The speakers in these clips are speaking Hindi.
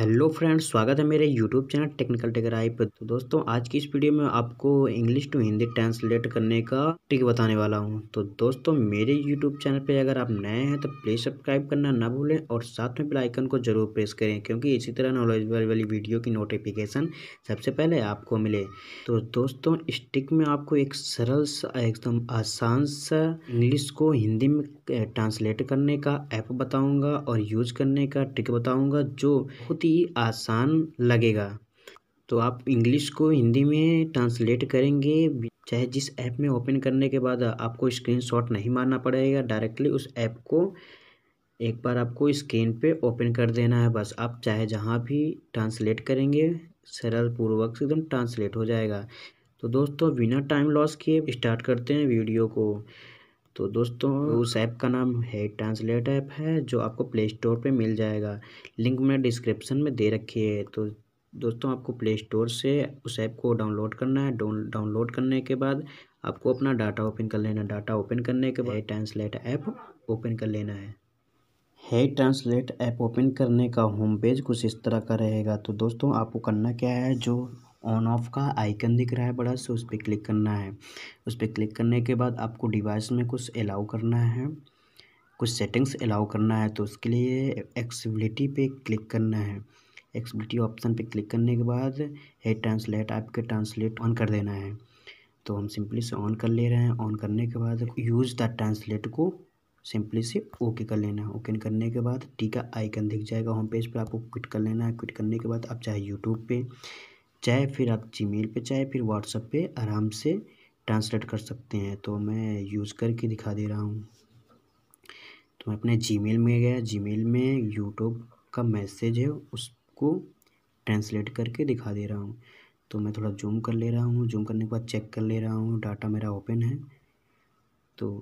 हेलो फ्रेंड्स स्वागत है मेरे यूट्यूब चैनल टेक्निकल टेकर आई पर तो दोस्तों आज की इस वीडियो में आपको इंग्लिश टू हिंदी ट्रांसलेट करने का ट्रिक बताने वाला हूं तो दोस्तों मेरे यूट्यूब चैनल पे अगर आप नए हैं तो प्लीज़ सब्सक्राइब करना ना भूलें और साथ में आइकन को जरूर प्रेस करें क्योंकि इसी तरह नॉलेज वाली वीडियो की नोटिफिकेशन सबसे पहले आपको मिले तो दोस्तों इस ट्रिक में आपको एक सरल एकदम आसान सा इंग्लिश को हिंदी में ट्रांसलेट करने का ऐप बताऊँगा और यूज करने का ट्रिक बताऊँगा जो बहुत ही ही आसान लगेगा तो आप इंग्लिश को हिंदी में ट्रांसलेट करेंगे चाहे जिस ऐप में ओपन करने के बाद आपको स्क्रीनशॉट नहीं मारना पड़ेगा डायरेक्टली उस ऐप को एक बार आपको स्क्रीन पे ओपन कर देना है बस आप चाहे जहाँ भी ट्रांसलेट करेंगे सरल पूर्वक से एकदम ट्रांसलेट हो जाएगा तो दोस्तों बिना टाइम लॉस किए स्टार्ट करते हैं वीडियो को तो दोस्तों उस ऐप का नाम है ट्रांसलेट ऐप है जो आपको प्ले स्टोर पर मिल जाएगा लिंक मैंने डिस्क्रिप्शन में दे रखी है तो दोस्तों आपको प्ले स्टोर से उस ऐप को डाउनलोड करना है डाउनलोड करने के बाद आपको अपना डाटा ओपन कर लेना डाटा ओपन करने के बाद ट्रांसलेट ऐप ओपन कर लेना है है ट्रांसलेट ऐप ओपन करने का होम पेज कुछ इस तरह का रहेगा तो दोस्तों आपको करना क्या है जो ऑन ऑफ का आइकन दिख रहा है बड़ा से उस पर क्लिक करना है उस पर क्लिक करने के बाद आपको डिवाइस में कुछ अलाउ करना है कुछ सेटिंग्स अलाउ करना है तो उसके लिए एक्सबिलिटी पे क्लिक करना है एक्सबिलिटी ऑप्शन पे क्लिक करने के बाद है ट्रांसलेट आपके ट्रांसलेट ऑन कर देना है तो हम सिंपली से ऑन कर ले रहे हैं ऑन करने के बाद यूज़ द ट्रांसलेट को सिंपली से ओके कर लेना है ओके करने के बाद टी का आइकन दिख जाएगा होम पेज पर आपको क्विट कर लेना है क्विट करने के बाद आप चाहे यूट्यूब पे चाहे फिर आप जीमेल पे चाहे फिर व्हाट्सएप पे आराम से ट्रांसलेट कर सकते हैं तो मैं यूज़ करके दिखा दे रहा हूँ तो मैं अपने जीमेल में गया जीमेल में यूट्यूब का मैसेज है उसको ट्रांसलेट करके दिखा दे रहा हूँ तो मैं थोड़ा जूम कर ले रहा हूँ जूम करने के बाद चेक कर ले रहा हूँ डाटा मेरा ओपन है तो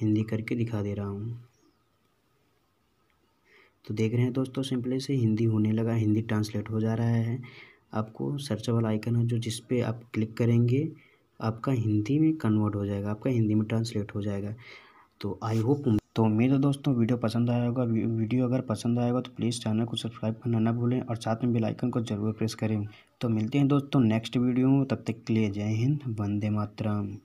हिंदी करके दिखा दे रहा हूँ तो देख रहे हैं दोस्तों सिंपली से हिंदी होने लगा हिंदी ट्रांसलेट हो जा रहा है आपको सर्च वाला आइकन है जो जिस पे आप क्लिक करेंगे आपका हिंदी में कन्वर्ट हो जाएगा आपका हिंदी में ट्रांसलेट हो जाएगा तो आई होप तो उम्मीद है दोस्तों वीडियो पसंद आया होगा वीडियो अगर पसंद आएगा तो प्लीज़ चैनल को सब्सक्राइब करना ना भूलें और साथ में बेल आइकन को जरूर प्रेस करें तो मिलते हैं दोस्तों नेक्स्ट वीडियो में तब तक के लिए जय हिंद वंदे मातरम